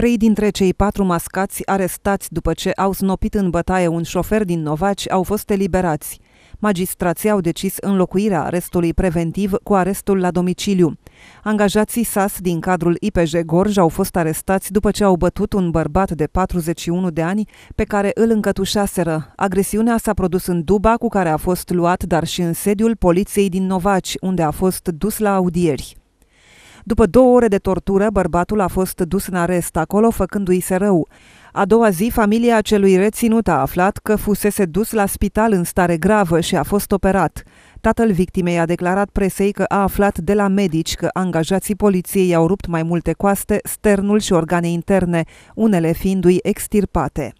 Trei dintre cei patru mascați arestați după ce au snopit în bătaie un șofer din Novaci au fost eliberați. Magistrații au decis înlocuirea arestului preventiv cu arestul la domiciliu. Angajații SAS din cadrul IPJ Gorj au fost arestați după ce au bătut un bărbat de 41 de ani pe care îl încătușaseră. Agresiunea s-a produs în Duba, cu care a fost luat, dar și în sediul poliției din Novaci, unde a fost dus la audieri. După două ore de tortură, bărbatul a fost dus în arest acolo, făcându-i se rău. A doua zi, familia celui reținut a aflat că fusese dus la spital în stare gravă și a fost operat. Tatăl victimei a declarat presei că a aflat de la medici că angajații poliției au rupt mai multe coaste, sternul și organe interne, unele fiindu-i extirpate.